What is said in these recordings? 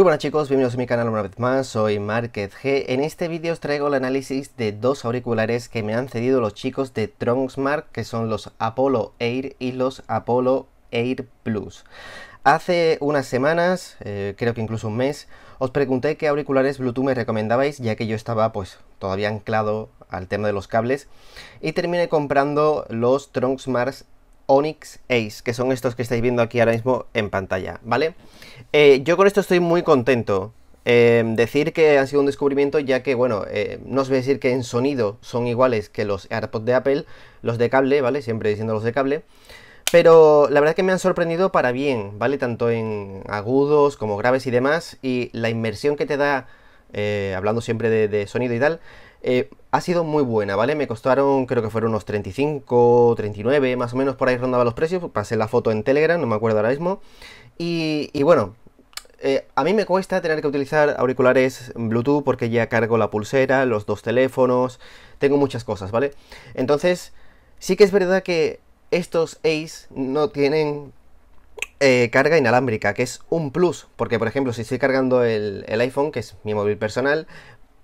Muy buenas chicos, bienvenidos a mi canal una vez más, soy Market G. En este vídeo os traigo el análisis de dos auriculares que me han cedido los chicos de Tronxmark que son los Apollo Air y los Apollo Air Plus. Hace unas semanas, eh, creo que incluso un mes, os pregunté qué auriculares Bluetooth me recomendabais, ya que yo estaba pues todavía anclado al tema de los cables, y terminé comprando los Tronxmark Onyx Ace, que son estos que estáis viendo aquí ahora mismo en pantalla, ¿vale? Eh, yo con esto estoy muy contento. Em, decir que ha sido un descubrimiento ya que, bueno, eh, no os voy a decir que en sonido son iguales que los AirPods de Apple, los de cable, ¿vale? Siempre diciendo los de cable. Pero la verdad es que me han sorprendido para bien, ¿vale? Tanto en agudos como graves y demás. Y la inmersión que te da, eh, hablando siempre de, de, sonido y tal, ha sido muy buena, ¿vale? Me costaron, creo que fueron unos 35, 39, más o menos por ahí rondaba los precios. Pasé la foto en Telegram, no me acuerdo ahora mismo. Y, bueno, eh, a mí me cuesta tener que utilizar auriculares Bluetooth porque ya cargo la pulsera, los dos teléfonos, tengo muchas cosas, ¿vale? Entonces, sí que es verdad que estos Ace no tienen eh, carga inalámbrica, que es un plus, porque por ejemplo, si estoy cargando el, el iPhone, que es mi móvil personal,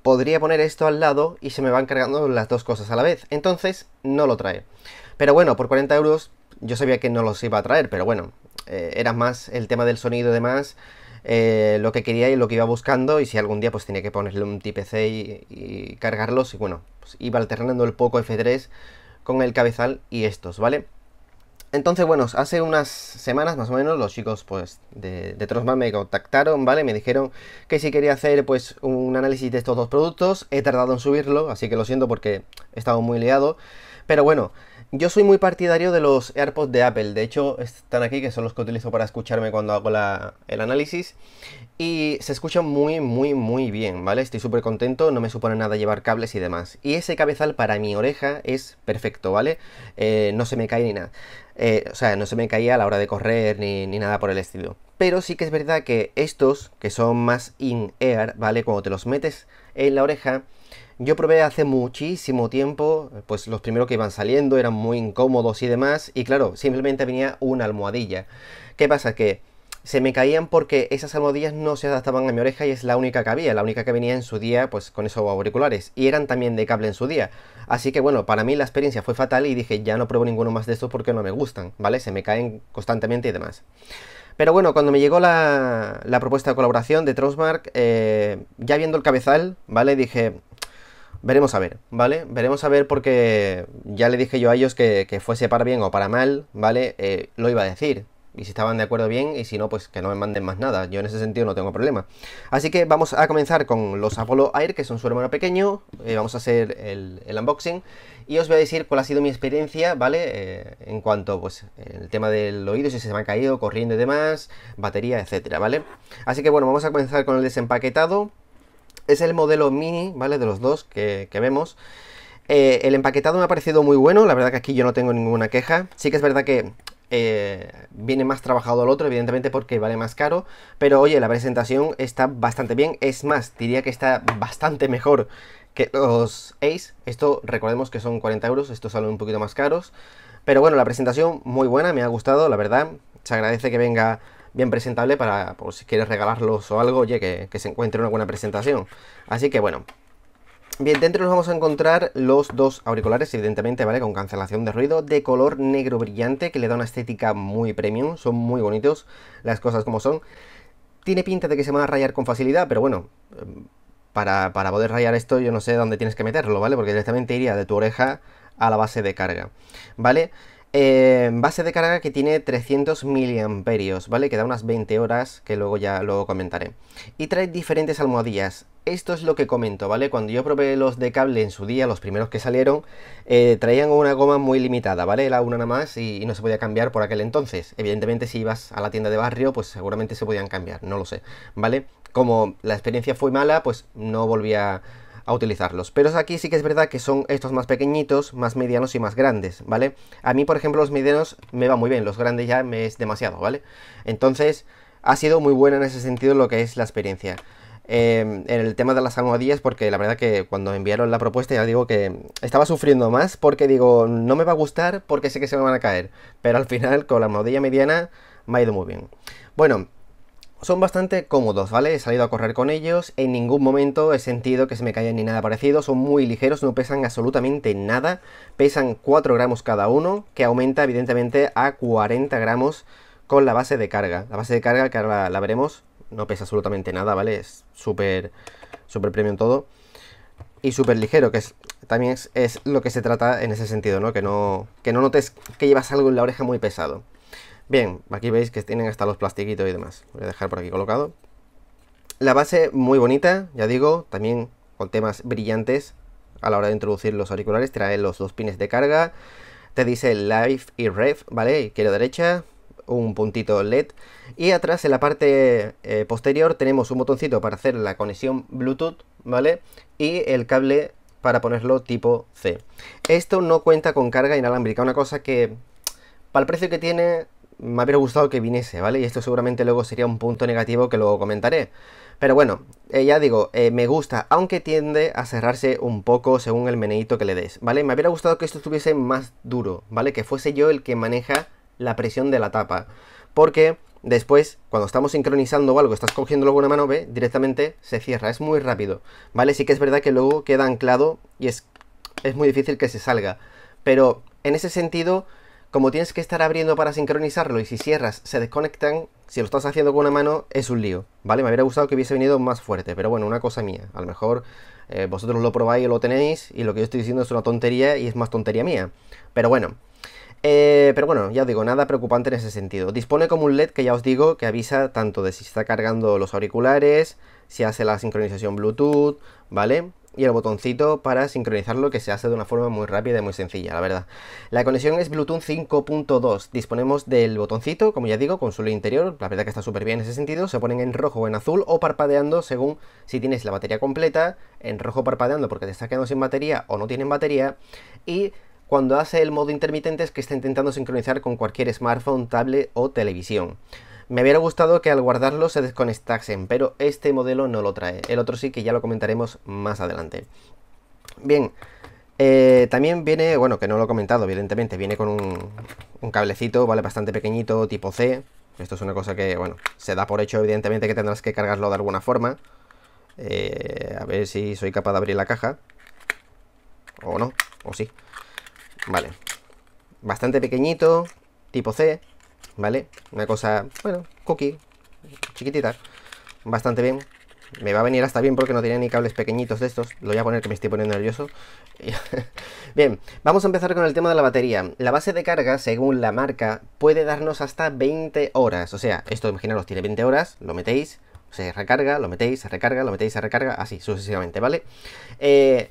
podría poner esto al lado y se me van cargando las dos cosas a la vez. Entonces, no lo trae. Pero bueno, por 40 euros yo sabía que no los iba a traer, pero bueno, eh, era más el tema del sonido y demás, eh, lo que quería y lo que iba buscando, y si algún día pues tenía que ponerle un TPC y, y cargarlos, y bueno, pues, iba alternando el poco F3 con el cabezal y estos, ¿vale? Entonces, bueno, hace unas semanas más o menos los chicos pues de, de me contactaron, ¿vale? Me dijeron que si quería hacer pues un análisis de estos dos productos, he tardado en subirlo, así que lo siento porque he estado muy liado, pero bueno, yo soy muy partidario de los AirPods de Apple. De hecho, están aquí, que son los que utilizo para escucharme cuando hago el análisis. Y se escuchan muy, muy, muy bien, ¿vale? Estoy súper contento, no me supone nada llevar cables y demás. Y ese cabezal para mi oreja es perfecto, ¿vale? Eh, no se me cae ni nada. Eh, o sea, no se me caía a la hora de correr ni, ni nada por el estilo. Pero sí que es verdad que estos, que son más in-air, ¿vale? Cuando te los metes en la oreja, yo probé hace muchísimo tiempo, pues los primeros que iban saliendo eran muy incómodos y demás, y claro, simplemente venía una almohadilla. ¿Qué pasa? Que se me caían porque esas almohadillas no se adaptaban a mi oreja y es la única que había, la única que venía en su día pues con esos auriculares y eran también de cable en su día. Así que bueno, para mí la experiencia fue fatal y dije ya no pruebo ninguno más de estos porque no me gustan, ¿vale? Se me caen constantemente y demás. Pero bueno, cuando me llegó la, propuesta de colaboración de Trousmark, eh, ya viendo el cabezal, ¿vale? Dije, Veremos a ver, ¿vale? Veremos a ver porque ya le dije yo a ellos que, fuese para bien o para mal, ¿vale? Eh, lo iba a decir. Y si estaban de acuerdo bien, y si no, pues que no me manden más nada. Yo en ese sentido no tengo problema. Así que vamos a comenzar con los Apollo Air, que son su hermano pequeño. Eh, vamos a hacer el, unboxing. Y os voy a decir cuál ha sido mi experiencia, ¿vale? Eh, en cuanto, pues, el tema del oído, si se me ha caído, corriendo y demás, batería, etcétera, ¿vale? Así que bueno, vamos a comenzar con el desempaquetado. Es el modelo mini, ¿vale? De los dos que, vemos. Eh, el empaquetado me ha parecido muy bueno, la verdad que aquí yo no tengo ninguna queja. Sí que es verdad que eh, viene más trabajado al otro, evidentemente porque vale más caro, pero oye, la presentación está bastante bien, es más, diría que está bastante mejor que los Ace, esto recordemos que son 40 euros, estos salen un poquito más caros, pero bueno, la presentación muy buena, me ha gustado, la verdad, se agradece que venga bien presentable para, por si quieres regalarlos o algo, oye, que, se encuentre una buena presentación. Así que bueno, Bien, dentro nos vamos a encontrar los dos auriculares, evidentemente, ¿vale? Con cancelación de ruido, de color negro brillante, que le da una estética muy premium, son muy bonitos, las cosas como son. Tiene pinta de que se van a rayar con facilidad, pero bueno, em, para, poder rayar esto yo no sé dónde tienes que meterlo, ¿vale? Porque directamente iría de tu oreja a la base de carga, ¿vale? vale eh, base de carga que tiene 300 miliamperios, ¿vale? Que da unas 20 horas, que luego ya lo comentaré. Y trae diferentes almohadillas. Esto es lo que comento, ¿vale? Cuando yo probé los de cable en su día, los primeros que salieron, eh, traían una goma muy limitada, ¿vale? la una nada más y, no se podía cambiar por aquel entonces. Evidentemente, si ibas a la tienda de barrio, pues seguramente se podían cambiar, no lo sé, ¿vale? Como la experiencia fue mala, pues no volví a a utilizarlos. Pero aquí sí que es verdad que son estos más pequeñitos, más medianos y más grandes, ¿vale? A mí, por ejemplo, los medianos me va muy bien, los grandes ya me es demasiado, ¿vale? Entonces, ha sido muy buena en ese sentido lo que es la experiencia. Em, en el tema de las almohadillas, porque la verdad que cuando enviaron la propuesta ya digo que estaba sufriendo más porque digo, no me va a gustar porque sé que se me van a caer. Pero al final, con la almohadilla mediana, me ha ido muy bien. Bueno, son bastante cómodos, ¿vale? He salido a correr con ellos, en ningún momento he sentido que se me caigan ni nada parecido, son muy ligeros, no pesan absolutamente nada, pesan 4 gramos cada uno, que aumenta evidentemente a 40 gramos con la base de carga. La base de carga, que ahora la, veremos, no pesa absolutamente nada, ¿vale? Es súper, súper premium todo. Y súper ligero, que también es, es, lo que se trata en ese sentido, ¿no? Que no, que no notes que llevas algo en la oreja muy pesado. Bien, aquí veis que tienen hasta los plastiquitos y demás. Voy a dejar por aquí colocado. La base muy bonita, ya digo, también con temas brillantes a la hora de introducir los auriculares. Trae los dos pines de carga. Te dice Live y Rev, ¿vale? la derecha, un puntito LED. Y atrás en la parte eh, posterior tenemos un botoncito para hacer la conexión Bluetooth, ¿vale? Y el cable para ponerlo tipo C. Esto no cuenta con carga inalámbrica, una cosa que para el precio que tiene me hubiera gustado que viniese, ¿vale? Y esto seguramente luego sería un punto negativo que luego comentaré. Pero bueno, eh, ya digo, eh, me gusta, aunque tiende a cerrarse un poco según el meneito que le des, ¿vale? Me hubiera gustado que esto estuviese más duro, ¿vale? Que fuese yo el que maneja la presión de la tapa. Porque después, cuando estamos sincronizando o algo, estás cogiendo con una mano, B directamente se cierra, es muy rápido, ¿vale? Sí que es verdad que luego queda anclado y es, es muy difícil que se salga. Pero en ese sentido como tienes que estar abriendo para sincronizarlo y si cierras se desconectan, si lo estás haciendo con una mano es un lío, ¿vale? Me hubiera gustado que hubiese venido más fuerte, pero bueno, una cosa mía. A lo mejor eh, vosotros lo probáis y lo tenéis y lo que yo estoy diciendo es una tontería y es más tontería mía. Pero bueno, eh, pero bueno, ya os digo, nada preocupante en ese sentido. Dispone como un LED que ya os digo que avisa tanto de si está cargando los auriculares, si hace la sincronización Bluetooth, ¿vale? y el botoncito para sincronizarlo que se hace de una forma muy rápida y muy sencilla, la verdad. La conexión es Bluetooth 5.2. Disponemos del botoncito, como ya digo, con su interior. La verdad que está súper bien en ese sentido. Se ponen en rojo o en azul o parpadeando según si tienes la batería completa. En rojo parpadeando porque te está quedando sin batería o no tienen batería. Y cuando hace el modo intermitente es que está intentando sincronizar con cualquier smartphone, tablet o televisión. Me hubiera gustado que al guardarlo se desconectasen, pero este modelo no lo trae. El otro sí que ya lo comentaremos más adelante. Bien, eh, también viene, bueno, que no lo he comentado, evidentemente, viene con un, cablecito, ¿vale? Bastante pequeñito, tipo C. Esto es una cosa que, bueno, se da por hecho, evidentemente, que tendrás que cargarlo de alguna forma. Eh, a ver si soy capaz de abrir la caja. O no, o sí. Vale. Bastante pequeñito, tipo C. ¿Vale? Una cosa, bueno, cookie, chiquitita, bastante bien. Me va a venir hasta bien porque no tiene ni cables pequeñitos de estos. Lo voy a poner que me estoy poniendo nervioso. bien, vamos a empezar con el tema de la batería. La base de carga, según la marca, puede darnos hasta 20 horas. O sea, esto imaginaros, tiene 20 horas, lo metéis, se recarga, lo metéis, se recarga, lo metéis, se recarga, así sucesivamente, ¿vale? Eh,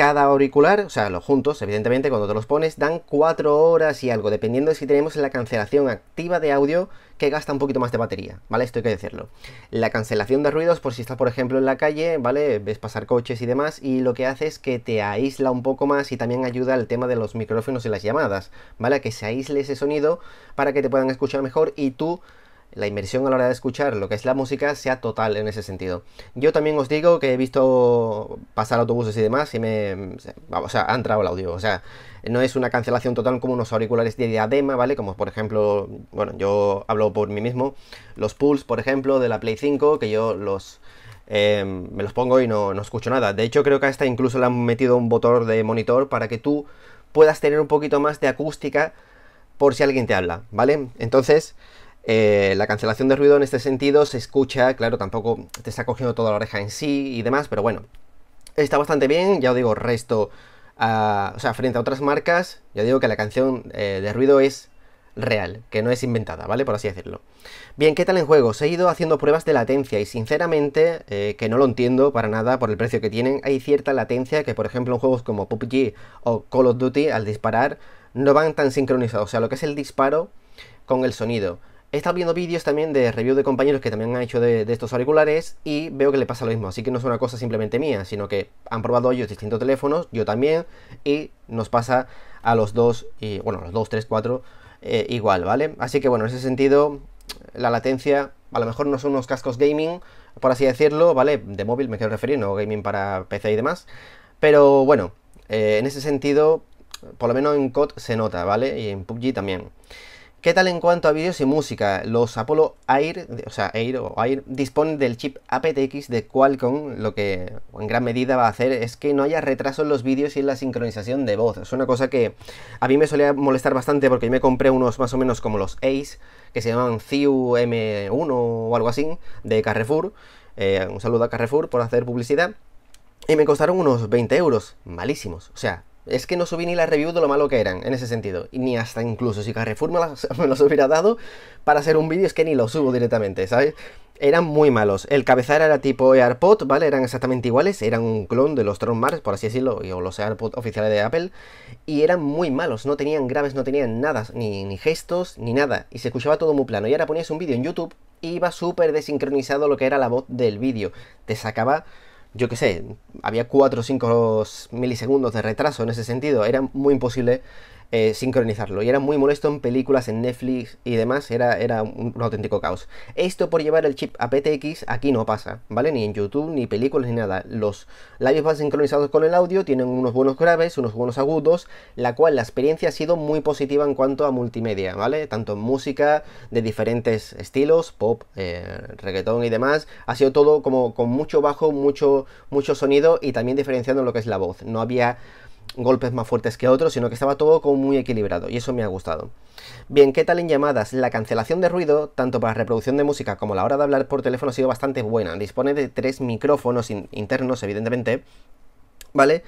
cada auricular, o sea, los juntos, evidentemente, cuando te los pones, dan 4 horas y algo, dependiendo de si tenemos la cancelación activa de audio que gasta un poquito más de batería, ¿vale? Esto hay que decirlo. La cancelación de ruidos, por si estás, por ejemplo, en la calle, ¿vale? Ves pasar coches y demás, y lo que hace es que te aísla un poco más y también ayuda al tema de los micrófonos y las llamadas, ¿vale? que se aísle ese sonido para que te puedan escuchar mejor y tú la inmersión a la hora de escuchar lo que es la música sea total en ese sentido. Yo también os digo que he visto pasar autobuses y demás y me... O sea, ha entrado el audio. O sea, no es una cancelación total como unos auriculares de diadema, ¿vale? Como por ejemplo, bueno, yo hablo por mí mismo, los Pulse, por ejemplo, de la Play 5, que yo los... Eh, me los pongo y no, no escucho nada. De hecho, creo que hasta incluso le han metido un botón de monitor para que tú puedas tener un poquito más de acústica por si alguien te habla, ¿vale? Entonces, eh, la cancelación de ruido en este sentido se escucha, claro, tampoco te está cogiendo toda la oreja en sí y demás, pero bueno, está bastante bien, ya os digo, resto, o sea, frente a otras marcas, ya digo que la canción eh, de ruido es real, que no es inventada, ¿vale? Por así decirlo. Bien, ¿qué tal en juegos? He ido haciendo pruebas de latencia y sinceramente, eh, que no lo entiendo para nada por el precio que tienen, hay cierta latencia que por ejemplo en juegos como PUBG o Call of Duty al disparar no van tan sincronizados, o sea, lo que es el disparo con el sonido. He estado viendo vídeos también de review de compañeros que también han hecho de, estos auriculares y veo que le pasa lo mismo. Así que no es una cosa simplemente mía, sino que han probado ellos distintos teléfonos, yo también, y nos pasa a los dos, y bueno, los dos, tres, cuatro, eh, igual, ¿vale? Así que bueno, en ese sentido, la latencia, a lo mejor no son unos cascos gaming, por así decirlo, ¿vale? De móvil me quiero referir, no gaming para PC y demás. Pero bueno, eh, en ese sentido, por lo menos en COD se nota, ¿vale? Y en PUBG también. ¿Qué tal en cuanto a vídeos y música? Los Apollo Air, o sea, Air o Air, disponen del chip aptX de Qualcomm, lo que en gran medida va a hacer es que no haya retraso en los vídeos y en la sincronización de voz. Es una cosa que a mí me solía molestar bastante porque yo me compré unos más o menos como los Ace, que se llaman CIU 1 o algo así, de Carrefour. Eh, un saludo a Carrefour por hacer publicidad. Y me costaron unos 20 euros, malísimos. O sea, es que no subí ni la review de lo malo que eran, en ese sentido. Y ni hasta incluso si Carrefour me los hubiera dado para hacer un vídeo, es que ni lo subo directamente, ¿sabes? Eran muy malos. El cabezal era tipo AirPod, ¿vale? Eran exactamente iguales. Eran un clon de los Tron Mars, por así decirlo, o los AirPod oficiales de Apple. Y eran muy malos. No tenían graves, no tenían nada, ni, ni gestos, ni nada. Y se escuchaba todo muy plano. Y ahora ponías un vídeo en YouTube y iba súper desincronizado lo que era la voz del vídeo. Te sacaba yo qué sé, había 4 o 5 milisegundos de retraso en ese sentido, era muy imposible eh, sincronizarlo. Y era muy molesto en películas, en Netflix y demás. Era, era un, auténtico caos. Esto por llevar el chip a PTX aquí no pasa, ¿vale? Ni en YouTube, ni películas, ni nada. Los labios van sincronizados con el audio, tienen unos buenos graves, unos buenos agudos, la cual la experiencia ha sido muy positiva en cuanto a multimedia, ¿vale? Tanto en música de diferentes estilos, pop, eh, reggaetón y demás. Ha sido todo como con mucho bajo, mucho, mucho sonido y también diferenciando lo que es la voz. No había golpes más fuertes que otros, sino que estaba todo como muy equilibrado y eso me ha gustado. Bien, ¿qué tal en llamadas? La cancelación de ruido, tanto para reproducción de música como la hora de hablar por teléfono, ha sido bastante buena. Dispone de tres micrófonos internos, evidentemente, ¿vale?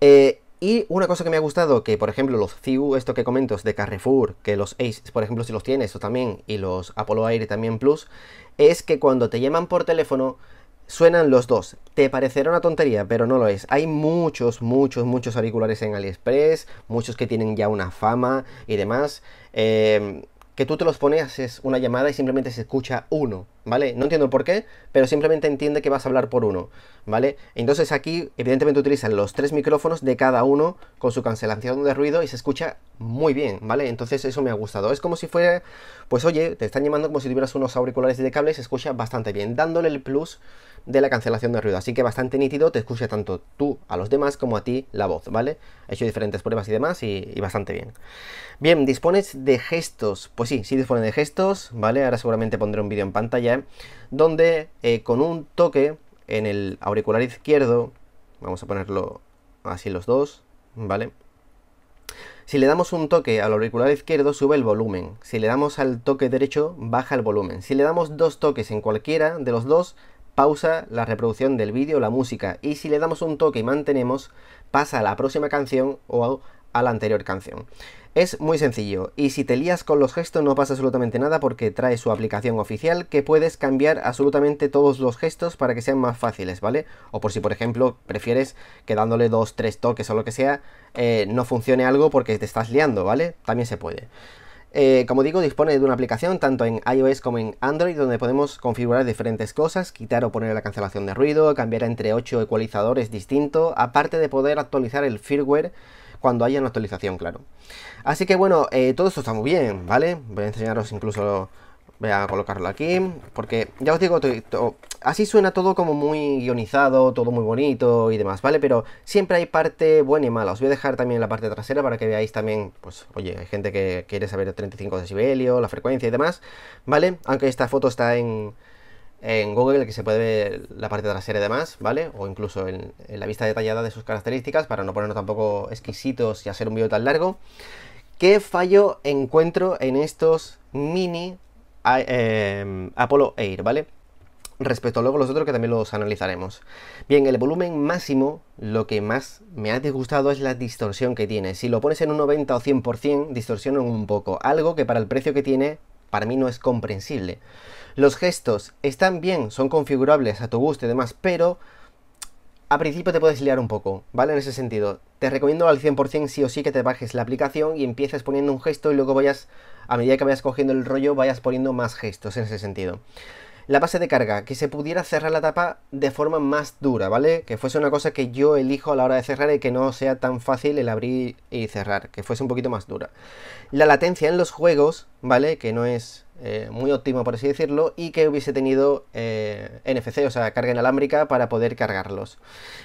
Eh, y una cosa que me ha gustado, que por ejemplo los CU, esto que comentos de Carrefour, que los Ace, por ejemplo, si los tienes, o también, y los Apollo Air también Plus, es que cuando te llaman por teléfono, suenan los dos. Te parecerá una tontería, pero no lo es. Hay muchos, muchos, muchos auriculares en AliExpress, muchos que tienen ya una fama y demás. Eh, que tú te los pones, haces una llamada y simplemente se escucha uno, ¿vale? No entiendo por qué, pero simplemente entiende que vas a hablar por uno, ¿vale? Entonces aquí, evidentemente, utilizan los tres micrófonos de cada uno con su cancelación de ruido y se escucha muy bien, ¿vale? Entonces eso me ha gustado. Es como si fuera, pues oye, te están llamando como si tuvieras unos auriculares de cable y se escucha bastante bien, dándole el plus de la cancelación de ruido. Así que bastante nítido, te escucha tanto tú a los demás como a ti la voz, ¿vale? He hecho diferentes pruebas y demás y, bastante bien. Bien, dispones de gestos, pues pues sí, sí dispone de gestos, ¿vale? Ahora seguramente pondré un vídeo en pantalla ¿eh? donde eh, con un toque en el auricular izquierdo, vamos a ponerlo así los dos, ¿vale? Si le damos un toque al auricular izquierdo, sube el volumen. Si le damos al toque derecho, baja el volumen. Si le damos dos toques en cualquiera de los dos, pausa la reproducción del vídeo la música. Y si le damos un toque y mantenemos, pasa a la próxima canción o a la anterior canción. Es muy sencillo, y si te lías con los gestos no pasa absolutamente nada porque trae su aplicación oficial que puedes cambiar absolutamente todos los gestos para que sean más fáciles, ¿vale? O por si por ejemplo prefieres que dándole dos, tres toques o lo que sea, eh, no funcione algo porque te estás liando, ¿vale? También se puede. Eh, como digo, dispone de una aplicación tanto en iOS como en Android donde podemos configurar diferentes cosas, quitar o poner la cancelación de ruido, cambiar entre 8 ecualizadores distintos, aparte de poder actualizar el firmware cuando haya una actualización, claro. Así que bueno, eh, todo esto está muy bien, ¿vale? Voy a enseñaros incluso... voy a colocarlo aquí, porque ya os digo, así suena todo como muy guionizado, todo muy bonito y demás, ¿vale? Pero siempre hay parte buena y mala. Os voy a dejar también la parte trasera para que veáis también, pues, oye, hay gente que quiere saber 35 decibelios, la frecuencia y demás, ¿vale? Aunque esta foto está en en Google que se puede ver la parte trasera y demás, ¿vale? O incluso en, la vista detallada de sus características para no ponernos tampoco exquisitos y hacer un vídeo tan largo. ¿Qué fallo encuentro en estos mini em, Apollo Air, ¿vale? Respecto a luego los otros que también los analizaremos. Bien, el volumen máximo, lo que más me ha disgustado es la distorsión que tiene. Si lo pones en un 90 o 100%, distorsiona un poco. Algo que para el precio que tiene, para mí no es comprensible. Los gestos están bien, son configurables a tu gusto y demás, pero a principio te puedes liar un poco, ¿vale? En ese sentido, te recomiendo al 100% sí o sí que te bajes la aplicación y empieces poniendo un gesto y luego vayas, a medida que vayas cogiendo el rollo, vayas poniendo más gestos en ese sentido. La base de carga, que se pudiera cerrar la tapa de forma más dura, ¿vale? Que fuese una cosa que yo elijo a la hora de cerrar y que no sea tan fácil el abrir y cerrar, que fuese un poquito más dura. La latencia en los juegos, ¿vale? Que no es eh, muy óptimo, por así decirlo, y que hubiese tenido eh, NFC, o sea, carga inalámbrica, para poder cargarlos.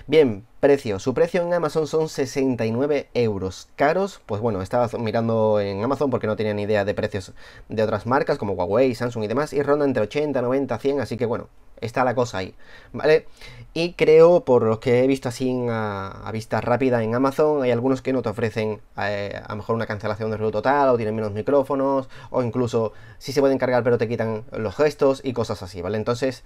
Bien, precio. Su precio en Amazon son 69 euros. Caros, pues bueno, estaba mirando en Amazon porque no tenía ni idea de precios de otras marcas como Huawei, Samsung y demás, y ronda entre 80, 90, 100, así que bueno, está la cosa ahí, ¿vale? Y creo, por los que he visto así a, vista rápida en Amazon, hay algunos que no te ofrecen eh, a lo mejor una cancelación de ruido total, o tienen menos micrófonos, o incluso sí se pueden cargar pero te quitan los gestos y cosas así, ¿vale? Entonces,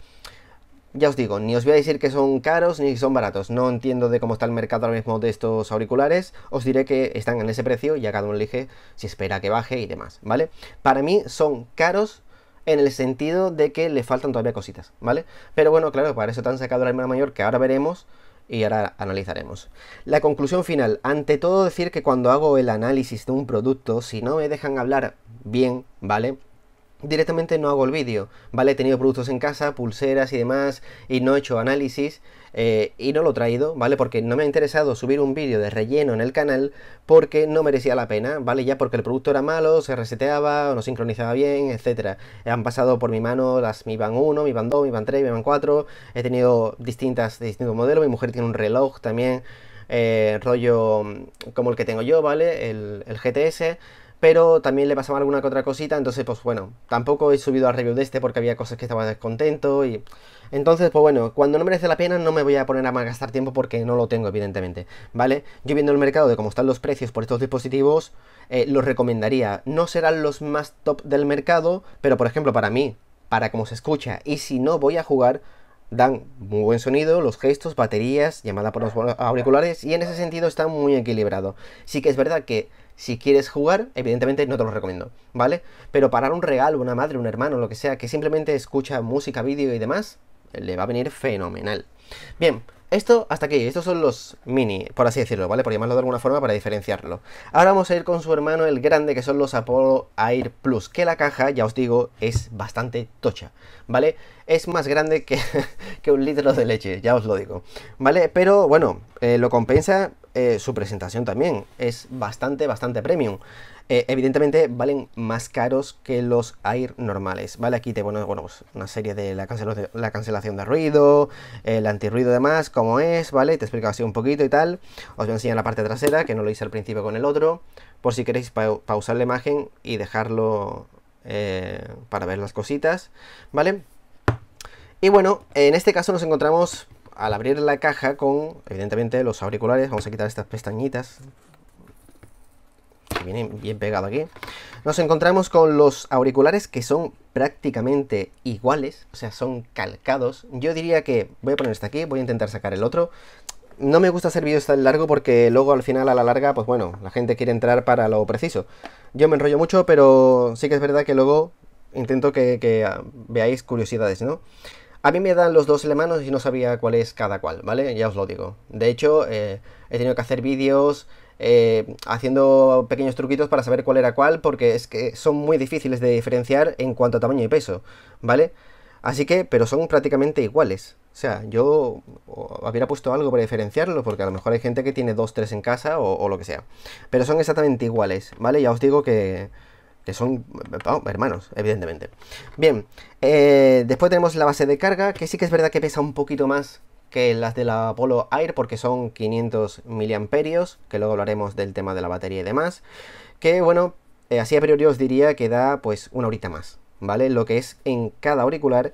ya os digo, ni os voy a decir que son caros ni que son baratos. No entiendo de cómo está el mercado ahora mismo de estos auriculares. Os diré que están en ese precio y a cada uno elige si espera que baje y demás, ¿vale? Para mí son caros en el sentido de que le faltan todavía cositas, ¿vale? Pero bueno, claro, para eso te han sacado la hermana mayor que ahora veremos y ahora analizaremos. La conclusión final, ante todo decir que cuando hago el análisis de un producto, si no me dejan hablar bien, ¿vale? directamente no hago el vídeo, ¿vale? He tenido productos en casa, pulseras y demás, y no he hecho análisis, eh, y no lo he traído, ¿vale? Porque no me ha interesado subir un vídeo de relleno en el canal, porque no merecía la pena, ¿vale? Ya porque el producto era malo, se reseteaba, no sincronizaba bien, etcétera. Han pasado por mi mano las Mi Band 1, Mi Band 2, Mi Band 3, Mi Band 4, he tenido distintas, distintos modelos, mi mujer tiene un reloj también, eh, rollo mm, como el que tengo yo, ¿vale? El, el GTS, pero también le pasaba alguna que otra cosita, entonces pues bueno, tampoco he subido al review de este porque había cosas que estaba descontento y... Entonces, pues bueno, cuando no merece la pena no me voy a poner a malgastar tiempo porque no lo tengo, evidentemente, ¿vale? Yo viendo el mercado de cómo están los precios por estos dispositivos, eh, los recomendaría. No serán los más top del mercado, pero por ejemplo para mí, para cómo se escucha, y si no voy a jugar, dan muy buen sonido, los gestos, baterías, llamada por los auriculares, y en ese sentido está muy equilibrado. Sí que es verdad que si quieres jugar, evidentemente no te lo recomiendo, ¿vale? Pero para un regalo, una madre, un hermano, lo que sea, que simplemente escucha música, vídeo y demás, le va a venir fenomenal. Bien, esto hasta aquí, estos son los mini, por así decirlo, ¿vale? Por llamarlo de alguna forma para diferenciarlo. Ahora vamos a ir con su hermano, el grande, que son los Apollo Air Plus, que la caja, ya os digo, es bastante tocha, ¿vale? Es más grande que, que un litro de leche, ya os lo digo, ¿vale? Pero bueno, eh, lo compensa eh, su presentación también es bastante, bastante premium. Eh, evidentemente valen más caros que los Air normales, ¿vale? Aquí te bueno bueno, pues, una serie de la, cancelación, la cancelación de ruido, el antirruido y demás, como es, ¿vale? Te explico así un poquito y tal. Os voy a enseñar la parte trasera, que no lo hice al principio con el otro, por si queréis pausar la imagen y dejarlo eh, para ver las cositas, ¿vale? Y bueno, en este caso nos encontramos al abrir la caja con, evidentemente, los auriculares, vamos a quitar estas pestañitas que vienen bien pegado aquí, nos encontramos con los auriculares que son prácticamente iguales, o sea, son calcados. Yo diría que voy a poner este aquí, voy a intentar sacar el otro. No me gusta hacer vídeos tan largo porque luego al final, a la larga, pues bueno, la gente quiere entrar para lo preciso. Yo me enrollo mucho, pero sí que es verdad que luego intento que ah, veáis curiosidades, ¿no? A mí me dan los dos alemanos y no sabía cuál es cada cual, ¿vale? Ya os lo digo. De hecho, eh, he tenido que hacer vídeos eh, haciendo pequeños truquitos para saber cuál era cuál, porque es que son muy difíciles de diferenciar en cuanto a tamaño y peso, ¿vale? Así que, pero son prácticamente iguales. O sea, yo hubiera puesto algo para diferenciarlo porque a lo mejor hay gente que tiene dos, tres en casa o lo que sea. Pero son exactamente iguales, ¿vale? Ya os digo que, que son hermanos, evidentemente. Bien, eh, después tenemos la base de carga, que sí que es verdad que pesa un poquito más que las de la Apollo Air, porque son 500 miliamperios, que luego hablaremos del tema de la batería y demás, que bueno, eh, así a priori os diría que da pues una horita más, ¿vale? Lo que es en cada auricular,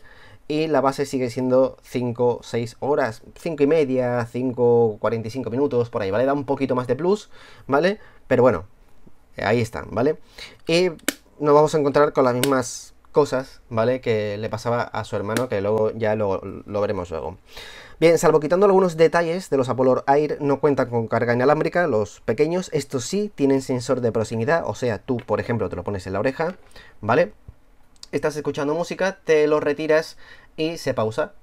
y la base sigue siendo 5, 6 horas, 5 y media, 5, 45 minutos, por ahí, ¿vale? Da un poquito más de plus, ¿vale? Pero bueno, ahí están, ¿vale? Y nos vamos a encontrar con las mismas cosas, ¿vale? Que le pasaba a su hermano, que luego ya lo, veremos luego. Bien, salvo quitando algunos detalles de los Apollo Air, no cuentan con carga inalámbrica, los pequeños, estos sí tienen sensor de proximidad, o sea, tú, por ejemplo, te lo pones en la oreja, ¿vale? Estás escuchando música, te lo retiras y se pausa,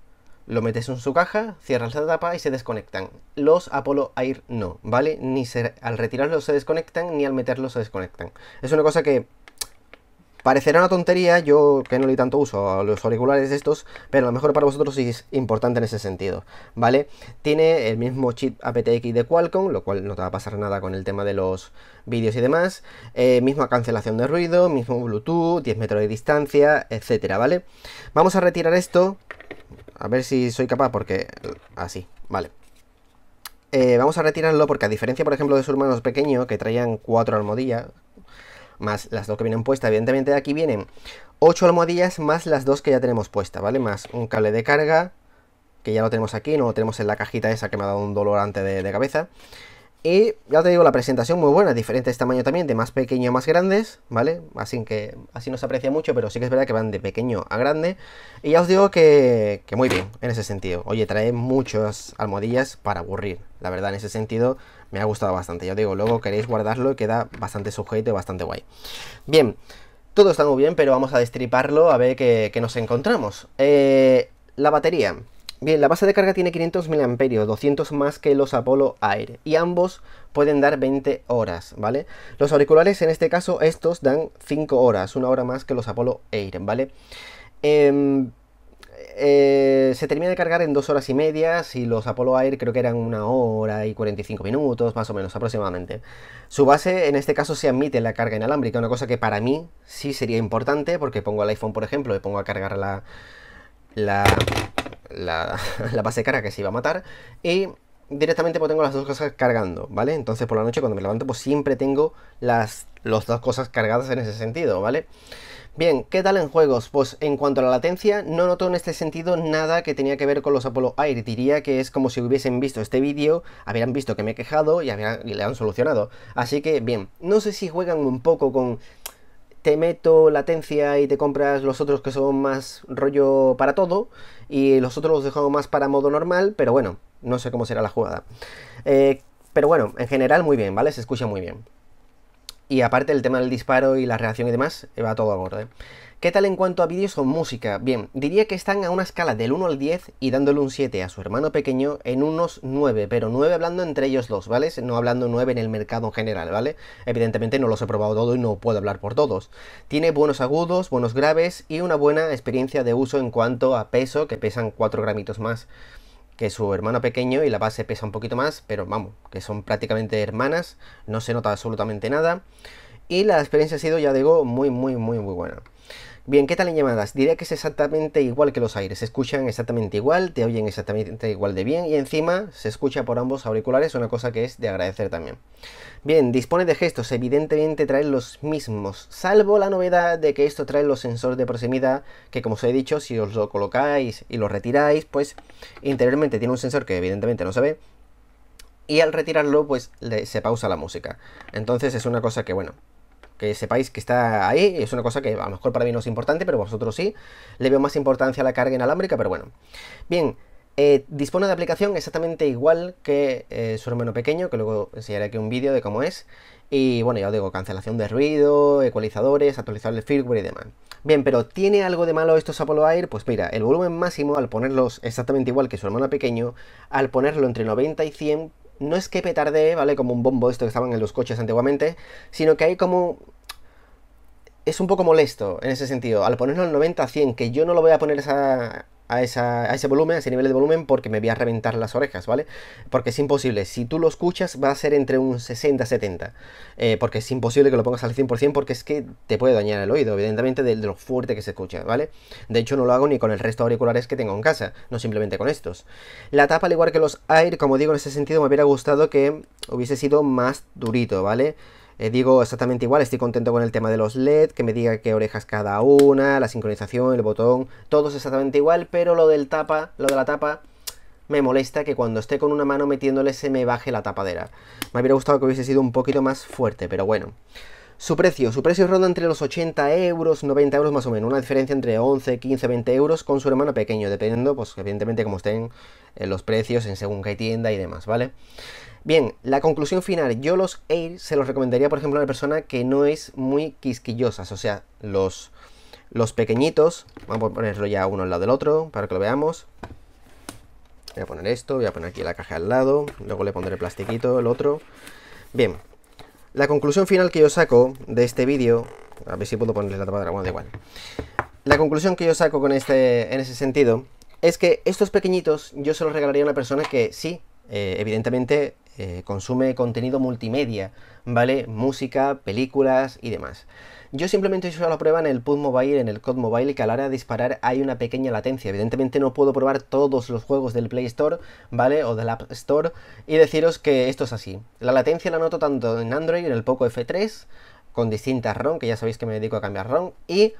lo metes en su caja, cierras la tapa y se desconectan. Los Apollo Air no, ¿vale? Ni al retirarlos se desconectan, ni al meterlos se desconectan. Es una cosa que parecerá una tontería, yo que no le tanto uso a los auriculares estos, pero a lo mejor para vosotros sí es importante en ese sentido, ¿vale? Tiene el mismo chip aptX de Qualcomm, lo cual no te va a pasar nada con el tema de los vídeos y demás, eh, misma cancelación de ruido, mismo Bluetooth, 10 metros de distancia, etcétera, ¿vale? Vamos a retirar esto, a ver si soy capaz, porque... Así, ah, vale. Eh, vamos a retirarlo porque a diferencia, por ejemplo, de sus hermanos pequeño que traían cuatro almohadillas, más las dos que vienen puestas, evidentemente aquí vienen ocho almohadillas más las dos que ya tenemos puestas, ¿vale? Más un cable de carga, que ya lo tenemos aquí, no lo tenemos en la cajita esa que me ha dado un dolorante de cabeza. Y ya te digo, la presentación muy buena, diferentes este tamaño también, de más pequeño a más grandes, ¿vale? Así que así no se aprecia mucho, pero sí que es verdad que van de pequeño a grande. Y ya os digo que, muy bien, en ese sentido. Oye, trae muchas almohadillas para aburrir. La verdad, en ese sentido, me ha gustado bastante. Ya os digo, luego queréis guardarlo y queda bastante sujeto y bastante guay. Bien, todo está muy bien, pero vamos a destriparlo a ver qué, qué nos encontramos. Eh, la batería. Bien, la base de carga tiene 500 mAh, 200 más que los Apollo Air, y ambos pueden dar 20 horas, ¿vale? Los auriculares, en este caso, estos dan 5 horas, una hora más que los Apollo Air, ¿vale? Em, eh, se termina de cargar en 2 horas y media, si los Apollo Air creo que eran una hora y 45 minutos, más o menos aproximadamente. Su base, en este caso, se admite la carga inalámbrica, una cosa que para mí sí sería importante, porque pongo el iPhone, por ejemplo, le pongo a cargar la... la la, base de que se iba a matar y directamente pues tengo las dos cosas cargando, ¿vale? Entonces por la noche cuando me levanto pues siempre tengo las, dos cosas cargadas en ese sentido, ¿vale? Bien, ¿qué tal en juegos? Pues en cuanto a la latencia, no noto en este sentido nada que tenía que ver con los Apollo Air. Diría que es como si hubiesen visto este vídeo, habrían visto que me he quejado y, y le han solucionado. Así que bien, no sé si juegan un poco con te meto latencia y te compras los otros que son más rollo para todo y los otros los dejamos más para modo normal, pero bueno, no sé cómo será la jugada. Eh, pero bueno, en general muy bien, ¿vale? Se escucha muy bien. Y aparte el tema del disparo y la reacción y demás, eh, va todo a borde. ¿Qué tal en cuanto a vídeos o música? Bien, diría que están a una escala del 1 al 10 y dándole un 7 a su hermano pequeño en unos 9, pero 9 hablando entre ellos dos, ¿vale? No hablando 9 en el mercado en general, ¿vale? Evidentemente no los he probado todo y no puedo hablar por todos. Tiene buenos agudos, buenos graves y una buena experiencia de uso en cuanto a peso, que pesan 4 gramitos más que su hermano pequeño y la base pesa un poquito más, pero vamos, que son prácticamente hermanas, no se nota absolutamente nada. Y la experiencia ha sido, ya digo, muy, muy, muy, muy buena. Bien, ¿qué tal en llamadas? Diría que es exactamente igual que los aires. Se escuchan exactamente igual, te oyen exactamente igual de bien y encima se escucha por ambos auriculares, una cosa que es de agradecer también. Bien, dispone de gestos, evidentemente trae los mismos, salvo la novedad de que esto trae los sensores de proximidad, que como os he dicho, si os lo colocáis y lo retiráis, pues interiormente tiene un sensor que evidentemente no se ve, y al retirarlo pues se pausa la música. Entonces es una cosa que bueno, que sepáis que está ahí, es una cosa que a lo mejor para mí no es importante, pero vosotros sí. Le veo más importancia a la carga inalámbrica, pero bueno. Bien, eh, dispone de aplicación exactamente igual que eh, su hermano pequeño, que luego enseñaré aquí un vídeo de cómo es. Y bueno, ya os digo, cancelación de ruido, ecualizadores, actualizar el firmware y demás. Bien, pero ¿tiene algo de malo estos Apollo Air? Pues mira, el volumen máximo al ponerlos exactamente igual que su hermano pequeño, al ponerlo entre 90 y 100, no es que petardee, ¿vale? Como un bombo esto que estaban en los coches antiguamente, sino que hay como... Es un poco molesto en ese sentido. Al ponerlo al 90-100, que yo no lo voy a poner esa, a, ese volumen, a ese nivel de volumen, porque me voy a reventar las orejas, ¿vale? Porque es imposible. Si tú lo escuchas, va a ser entre un 60-70. Eh, porque es imposible que lo pongas al 100%, porque es que te puede dañar el oído, evidentemente, de, lo fuerte que se escucha, ¿vale? De hecho, no lo hago ni con el resto de auriculares que tengo en casa, no simplemente con estos. La tapa, al igual que los Air, como digo, en ese sentido, me hubiera gustado que hubiese sido más durito, ¿vale? vale eh, digo exactamente igual, estoy contento con el tema de los LED, que me diga qué orejas cada una, la sincronización, el botón, todo es exactamente igual, pero lo del tapa, lo de la tapa, me molesta que cuando esté con una mano metiéndole se me baje la tapadera. Me hubiera gustado que hubiese sido un poquito más fuerte, pero bueno. Su precio, su precio ronda entre los 80 euros, 90 euros más o menos, una diferencia entre 11, 15, 20 euros con su hermano pequeño, dependiendo, pues evidentemente como estén eh, los precios en según qué tienda y demás, ¿vale? vale Bien, la conclusión final. Yo los Air se los recomendaría, por ejemplo, a una persona que no es muy quisquillosa O sea, los, los pequeñitos. Vamos a ponerlo ya uno al lado del otro para que lo veamos. Voy a poner esto, voy a poner aquí la caja al lado. Luego le pondré el plastiquito, el otro. Bien, la conclusión final que yo saco de este vídeo, a ver si puedo ponerle la tapa de da igual. La conclusión que yo saco con este, en ese sentido, es que estos pequeñitos yo se los regalaría a una persona que sí, eh, evidentemente eh, consume contenido multimedia, ¿vale? Música, películas y demás. Yo simplemente he la prueba en el PUD Mobile, en el COD Mobile, que a la hora de disparar hay una pequeña latencia. Evidentemente no puedo probar todos los juegos del Play Store, ¿vale? O del App Store, y deciros que esto es así. La latencia la noto tanto en Android, en el Poco F3, con distintas ROM, que ya sabéis que me dedico a cambiar ROM, y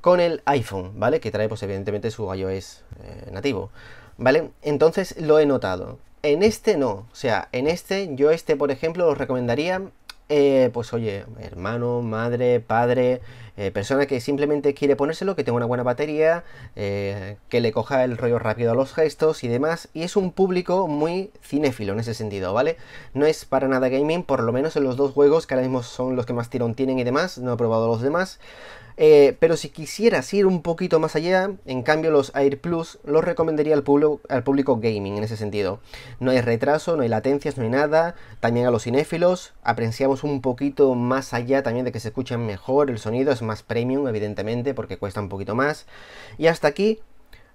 con el iPhone, ¿vale? Que trae pues evidentemente su iOS eh, nativo, ¿vale? Entonces lo he notado. En este no, o sea, en este, yo este, por ejemplo, os recomendaría, eh, pues oye, hermano, madre, padre, eh, persona que simplemente quiere ponérselo, que tenga una buena batería, eh, que le coja el rollo rápido a los gestos y demás, y es un público muy cinéfilo en ese sentido, ¿vale? No es para nada gaming, por lo menos en los dos juegos, que ahora mismo son los que más tirón tienen y demás, no he probado los demás, eh, pero si quisieras ir un poquito más allá, en cambio los Air Plus los recomendaría al, público, al público gaming en ese sentido. No hay retraso, no hay latencias, no hay nada. También a los cinéfilos apreciamos un poquito más allá también de que se escuchen mejor el sonido. Es más premium, evidentemente, porque cuesta un poquito más. Y hasta aquí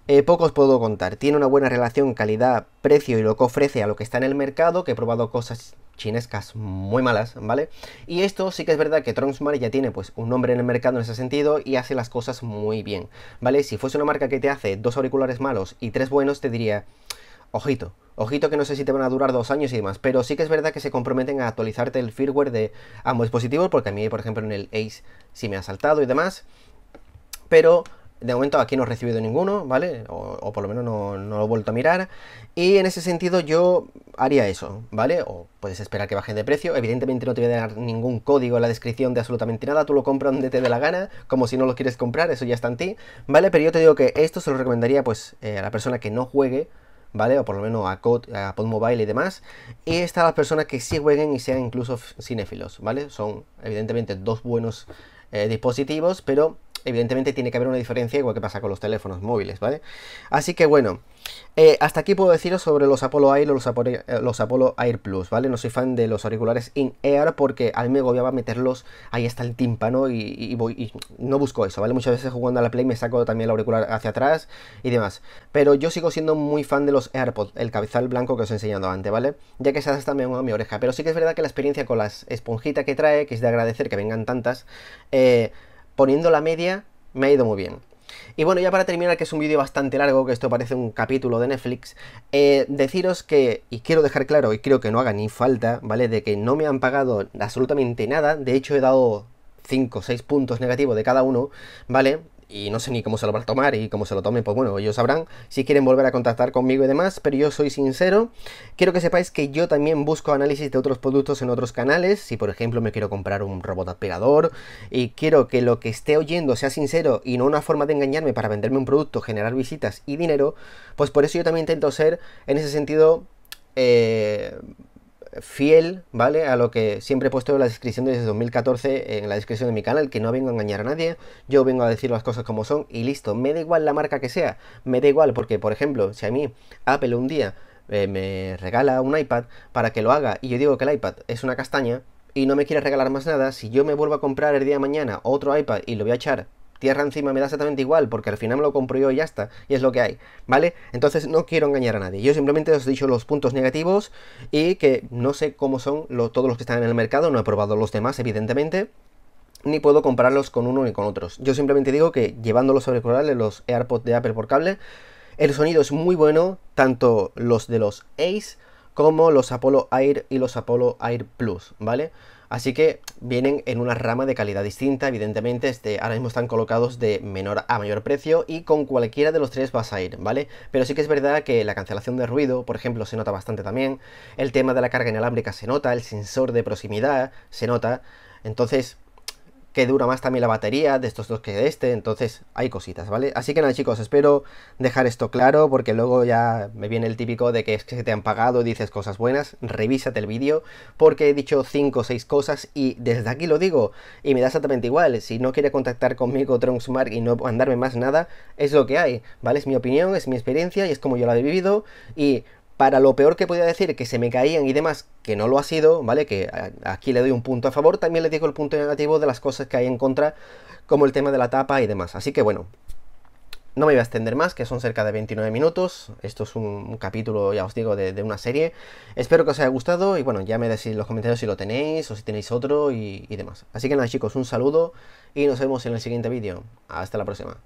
pocos eh, poco os puedo contar. Tiene una buena relación calidad-precio y lo que ofrece a lo que está en el mercado, que he probado cosas chinescas muy malas, ¿vale? Y esto sí que es verdad que Tronsmar ya tiene pues un nombre en el mercado en ese sentido y hace las cosas muy bien, ¿vale? Si fuese una marca que te hace dos auriculares malos y tres buenos, te diría, ojito, ojito que no sé si te van a durar dos años y demás, pero sí que es verdad que se comprometen a actualizarte el firmware de ambos dispositivos, porque a mí, por ejemplo, en el Ace sí me ha saltado y demás, pero de momento aquí no he recibido ninguno, ¿vale? O, por lo menos no, no, lo he vuelto a mirar. Y en ese sentido yo haría eso, ¿vale? O puedes esperar que bajen de precio. Evidentemente no te voy a dar ningún código en la descripción de absolutamente nada. Tú lo compras donde te dé la gana, como si no lo quieres comprar, eso ya está en ti, ¿vale? Pero yo te digo que esto se lo recomendaría pues eh, a la persona que no juegue, ¿vale? O por lo menos a PodMobile Mobile y demás. Y a las personas que sí jueguen y sean incluso cinéfilos, ¿vale? Son evidentemente dos buenos eh, dispositivos, pero evidentemente tiene que haber una diferencia igual que pasa con los teléfonos móviles, ¿vale? Así que bueno, eh, hasta aquí puedo deciros sobre los Apollo Air o los, eh, los Apollo Air Plus, ¿vale? No soy fan de los auriculares in air porque a mí me agobiaba meterlos ahí está el tímpano y, voy, y, no busco eso, ¿vale? Muchas veces jugando a la Play me saco también el auricular hacia atrás y demás. Pero yo sigo siendo muy fan de los AirPods, el cabezal blanco que os he enseñado antes, ¿vale? Ya que se hace también a mi oreja. Pero sí que es verdad que la experiencia con las esponjitas que trae, que es de agradecer que vengan tantas, eh, poniendo la media me ha ido muy bien. Y bueno, ya para terminar, que es un vídeo bastante largo, que esto parece un capítulo de Netflix, eh, deciros que, y quiero dejar claro, y creo que no haga ni falta, ¿vale? De que no me han pagado absolutamente nada, de hecho he dado 5 o 6 puntos negativos de cada uno, ¿vale? y no sé ni cómo se lo van a tomar y cómo se lo tomen, pues bueno, ellos sabrán si quieren volver a contactar conmigo y demás, pero yo soy sincero, quiero que sepáis que yo también busco análisis de otros productos en otros canales, si por ejemplo me quiero comprar un robot aspirador y quiero que lo que esté oyendo sea sincero y no una forma de engañarme para venderme un producto, generar visitas y dinero, pues por eso yo también intento ser en ese sentido... Eh, fiel, ¿vale? A lo que siempre he puesto en la descripción desde 2014, en la descripción de mi canal, que no vengo a engañar a nadie, yo vengo a decir las cosas como son y listo, me da igual la marca que sea, me da igual porque, por ejemplo, si a mí Apple un día eh, me regala un iPad para que lo haga y yo digo que el iPad es una castaña y no me quiere regalar más nada, si yo me vuelvo a comprar el día de mañana otro iPad y lo voy a echar tierra encima me da exactamente igual, porque al final me lo compro yo y ya está, y es lo que hay, ¿vale? Entonces no quiero engañar a nadie, yo simplemente os he dicho los puntos negativos y que no sé cómo son todos los que están en el mercado, no he probado los demás, evidentemente, ni puedo compararlos con uno ni con otros. Yo simplemente digo que llevándolos sobre corales, los AirPods de Apple por cable, el sonido es muy bueno, tanto los de los Ace como los Apollo Air y los Apollo Air Plus, ¿vale? Así que vienen en una rama de calidad distinta, evidentemente, este, ahora mismo están colocados de menor a mayor precio y con cualquiera de los tres vas a ir, ¿vale? Pero sí que es verdad que la cancelación de ruido, por ejemplo, se nota bastante también, el tema de la carga inalámbrica se nota, el sensor de proximidad se nota, entonces que dura más también la batería de estos dos que de este, entonces hay cositas, ¿vale? Así que nada chicos, espero dejar esto claro porque luego ya me viene el típico de que es que se te han pagado, dices cosas buenas, revísate el vídeo porque he dicho 5 o 6 cosas y desde aquí lo digo y me da exactamente igual, si no quiere contactar conmigo Trunksmark y no mandarme más nada, es lo que hay, ¿vale? Es mi opinión, es mi experiencia y es como yo la he vivido y para lo peor que podía decir, que se me caían y demás, que no lo ha sido, ¿vale? Que aquí le doy un punto a favor, también le digo el punto negativo de las cosas que hay en contra, como el tema de la tapa y demás. Así que bueno, no me voy a extender más, que son cerca de 29 minutos. Esto es un capítulo, ya os digo, de, una serie. Espero que os haya gustado y bueno, ya me decís en los comentarios si lo tenéis o si tenéis otro y demás. Así que nada chicos, un saludo y nos vemos en el siguiente vídeo. Hasta la próxima.